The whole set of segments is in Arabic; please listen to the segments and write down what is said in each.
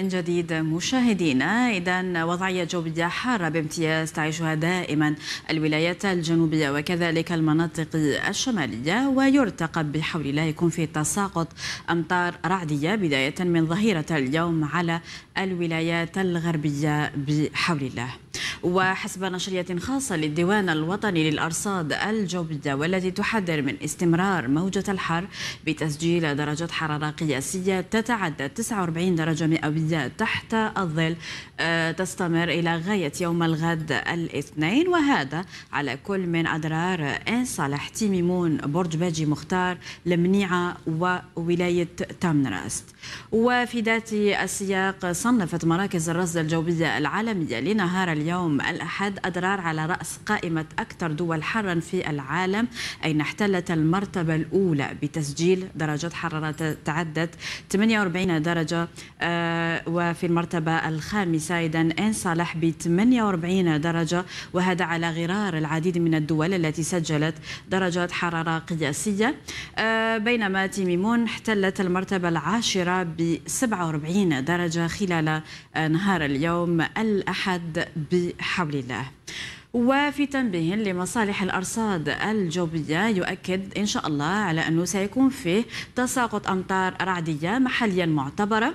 من جديد مشاهدينا إذا وضعية جوية حارة بامتياز تعيشها دائما الولايات الجنوبية وكذلك المناطق الشمالية ويرتقب بحول الله يكون في تساقط أمطار رعدية بداية من ظهيرة اليوم على الولايات الغربية بحول الله وحسب نشرية خاصة للديوان الوطني للأرصاد الجوية والتي تحذر من استمرار موجة الحر بتسجيل درجات حرارة قياسية تتعدى 49 درجة مئوية تحت الظل آه، تستمر إلى غاية يوم الغد الاثنين وهذا على كل من أضرار إن صالح تيميمون برج باجي مختار المنيعة وولاية تامنراست وفي ذات السياق صنفت مراكز الرصد الجوية العالمية لنهار اليوم يوم الأحد أضرار على رأس قائمة أكثر دول حرا في العالم أين احتلت المرتبة الأولى بتسجيل درجات حرارة تعدت 48 درجة آه، وفي المرتبة الخامسة إذا إن صالح ب 48 درجة وهذا على غرار العديد من الدول التي سجلت درجات حرارة قياسية آه، بينما تيميمون احتلت المرتبة العاشرة ب 47 درجة خلال آه، نهار اليوم الأحد ب حول الله وفي تنبيه لمصالح الأرصاد الجوية يؤكد إن شاء الله على أنه سيكون فيه تساقط أمطار رعدية محليا معتبرة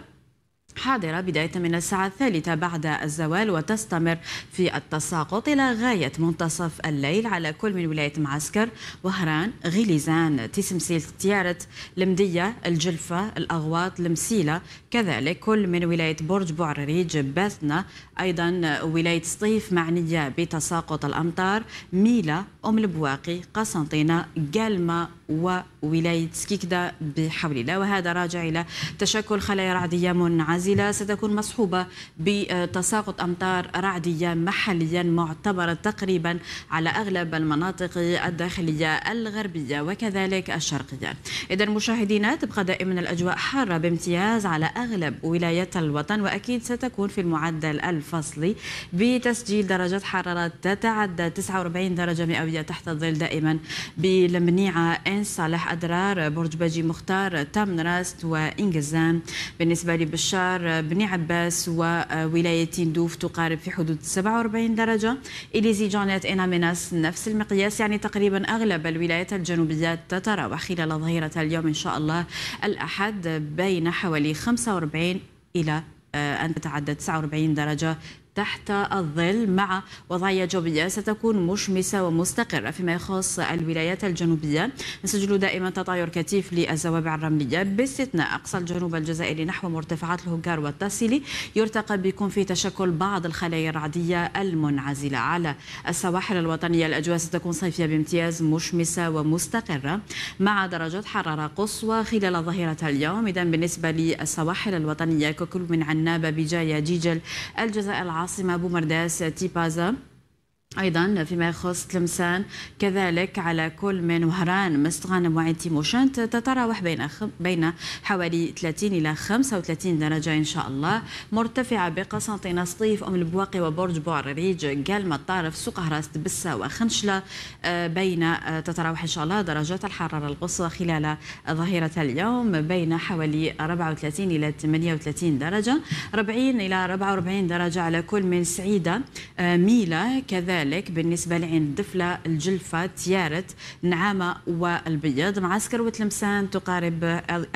حاضرة بداية من الساعة الثالثة بعد الزوال وتستمر في التساقط إلى غاية منتصف الليل على كل من ولاية معسكر وهران غليزان تسمسيل تيارة المدية الجلفة الأغواط المسيلة كذلك كل من ولاية برج بوعريج باثنة أيضا ولاية سطيف معنية بتساقط الأمطار ميلا أم البواقي قسنطينة قلمة وولاية كيكدا بحول الله وهذا راجع إلى تشكل خلايا رعدية منعزلة ستكون مصحوبة بتساقط أمطار رعدية محليا معتبرة تقريبا على أغلب المناطق الداخلية الغربية وكذلك الشرقية إذا مشاهدينا تبقى دائما الأجواء حارة بامتياز على أغلب ولايات الوطن وأكيد ستكون في المعدل الفصلي بتسجيل درجات حرارة تتعدى 49 درجة مئوية تحت الظل دائما بالمنيعة تونس صالح أدرار برج باجي مختار تام نراست وإنجزام بالنسبة لبشار بني عباس وولاية تندوف تقارب في حدود 47 درجة إليزي جونيت إناميناس نفس المقياس يعني تقريبا أغلب الولايات الجنوبية تتراوح خلال ظهيرة اليوم إن شاء الله الأحد بين حوالي 45 إلى آه، أن تتعدى 49 درجة تحت الظل مع وضعية جوية ستكون مشمسة ومستقرة فيما يخص الولايات الجنوبية نسجل دائما تطاير كثيف للزوابع الرملية باستثناء أقصى الجنوب الجزائري نحو مرتفعات الهجار والتاسيلي يرتقى بكم في تشكل بعض الخلايا الرعدية المنعزلة على السواحل الوطنية الأجواء ستكون صيفية بامتياز مشمسة ومستقرة مع درجات حرارة قصوى خلال ظهيرة اليوم إذا بالنسبة للسواحل الوطنية ككل من عنابة بجاية جيجل الجزائر العاصمة العاصمة بومرداس تيبازا أيضا فيما يخص تلمسان كذلك على كل من وهران مستغانم وعين تيموشنت تتراوح بين بين حوالي 30 إلى 35 درجة إن شاء الله مرتفعة بقسنطينة سطيف أم البواقي وبرج بوعريج قال الطارف سوق هراس تبسة وخنشلة آه، بين آه، تتراوح إن شاء الله درجات الحرارة القصوى خلال ظهيرة اليوم بين حوالي 34 إلى 38 درجة 40 إلى 44 درجة على كل من سعيدة آه، ميلة كذلك كذلك بالنسبة لعين الدفلة الجلفة تيارت نعامة والبيض معسكر وتلمسان تقارب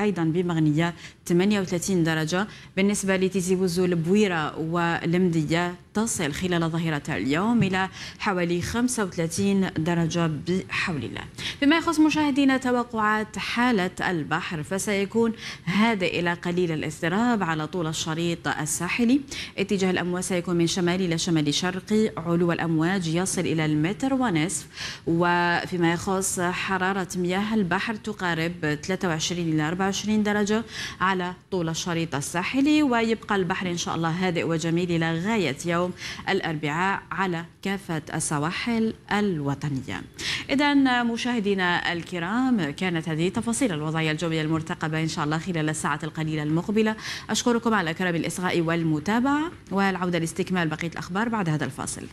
أيضا بمغنية 38 درجة بالنسبة لتيزي وزو البويرة والمدية تصل خلال ظهيرة اليوم إلى حوالي 35 درجة بحول الله فيما يخص مشاهدينا توقعات حالة البحر فسيكون هادئ إلى قليل الاضطراب على طول الشريط الساحلي اتجاه الأمواج سيكون من شمال إلى شمال شرقي علو الأمواج يصل إلى المتر ونصف وفيما يخص حرارة مياه البحر تقارب 23 إلى 24 درجة على طول الشريط الساحلي ويبقى البحر إن شاء الله هادئ وجميل إلى غاية يوم يوم الأربعاء على كافة السواحل الوطنية إذا مشاهدينا الكرام كانت هذه تفاصيل الوضعية الجوية المرتقبة إن شاء الله خلال الساعات القليلة المقبلة أشكركم على كرم الإصغاء والمتابعة والعودة لاستكمال بقية الأخبار بعد هذا الفاصل